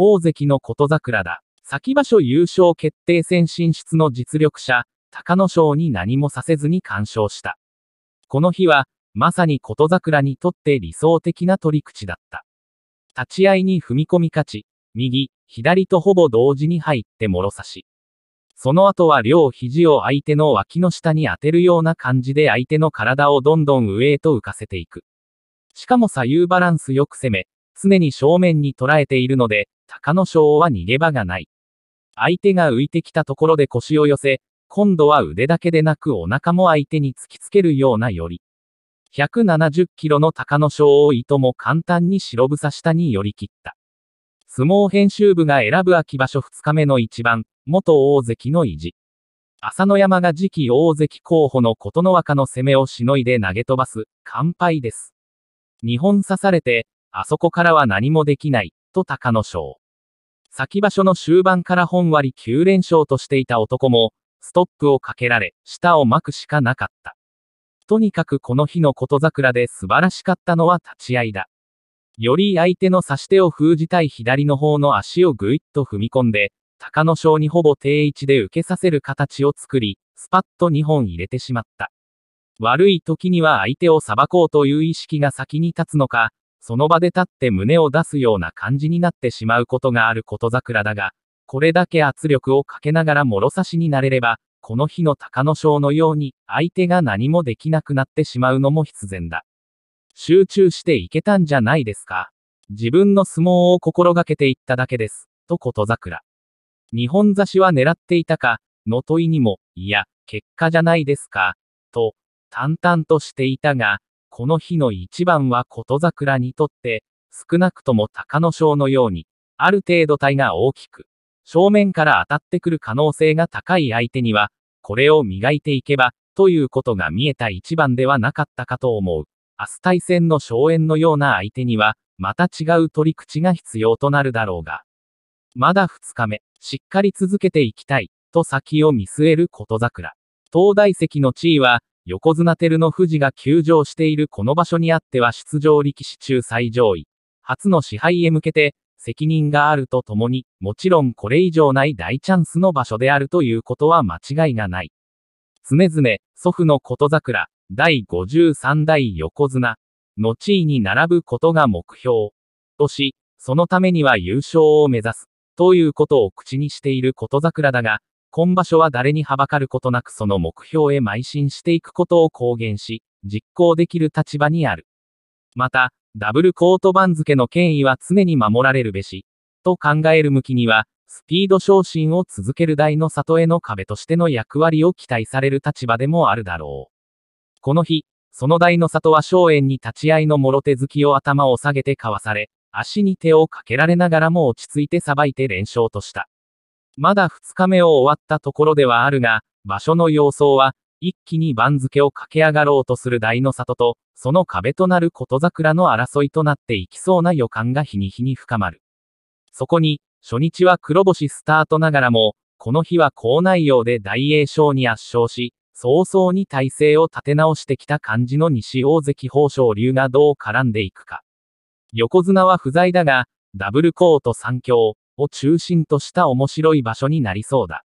大関の琴桜だ。先場所優勝決定戦進出の実力者、高の章に何もさせずに干渉した。この日は、まさに琴桜にとって理想的な取り口だった。立ち合いに踏み込み勝ち、右、左とほぼ同時に入ってもろ差し。その後は両肘を相手の脇の下に当てるような感じで相手の体をどんどん上へと浮かせていく。しかも左右バランスよく攻め、常に正面に捉えているので、鷹の章は逃げ場がない。相手が浮いてきたところで腰を寄せ、今度は腕だけでなくお腹も相手に突きつけるようなより。170キロの鷹の章をいとも簡単に白房下に寄り切った。相撲編集部が選ぶ秋場所2日目の一番、元大関の意地。朝乃山が次期大関候補の琴ノ若の攻めをしのいで投げ飛ばす、完敗です。2本刺されて、あそこからは何もできない、と高野賞。先場所の終盤から本割9連勝としていた男も、ストップをかけられ、舌を巻くしかなかった。とにかくこの日の琴桜で素晴らしかったのは立ち合いだ。より相手の差し手を封じたい左の方の足をぐいっと踏み込んで、高野賞にほぼ定位置で受けさせる形を作り、スパッと2本入れてしまった。悪い時には相手を裁こうという意識が先に立つのか、その場で立って胸を出すような感じになってしまうことがあること桜だが、これだけ圧力をかけながらもろ差しになれれば、この日の鷹の章のように、相手が何もできなくなってしまうのも必然だ。集中していけたんじゃないですか。自分の相撲を心がけていっただけです、とこと桜。日本差しは狙っていたか、の問いにも、いや、結果じゃないですか、と、淡々としていたが、この日の一番は琴桜にとって、少なくとも鷹の章のように、ある程度体が大きく、正面から当たってくる可能性が高い相手には、これを磨いていけば、ということが見えた一番ではなかったかと思う。明日対戦の荘園のような相手には、また違う取り口が必要となるだろうが。まだ二日目、しっかり続けていきたい、と先を見据える琴桜。東大石の地位は、横綱照ノ富士が休場しているこの場所にあっては出場力士中最上位。初の支配へ向けて、責任があるとともに、もちろんこれ以上ない大チャンスの場所であるということは間違いがない。常々、祖父の琴桜、第53代横綱、の地位に並ぶことが目標。とし、そのためには優勝を目指す、ということを口にしている琴桜だが、今場所は誰にはばかることなくその目標へ邁進していくことを公言し、実行できる立場にある。また、ダブルコート番付の権威は常に守られるべし、と考える向きには、スピード昇進を続ける大の里への壁としての役割を期待される立場でもあるだろう。この日、その大の里は荘園に立ち合いのもろ手突きを頭を下げてかわされ、足に手をかけられながらも落ち着いてさばいて連勝とした。まだ2日目を終わったところではあるが、場所の様相は、一気に番付を駆け上がろうとする大の里と、その壁となる琴桜の争いとなっていきそうな予感が日に日に深まる。そこに、初日は黒星スタートながらも、この日は高内容で大栄翔に圧勝し、早々に体勢を立て直してきた感じの西大関豊昇龍がどう絡んでいくか。横綱は不在だが、ダブルコート3強、を中心とした面白い場所になりそうだ。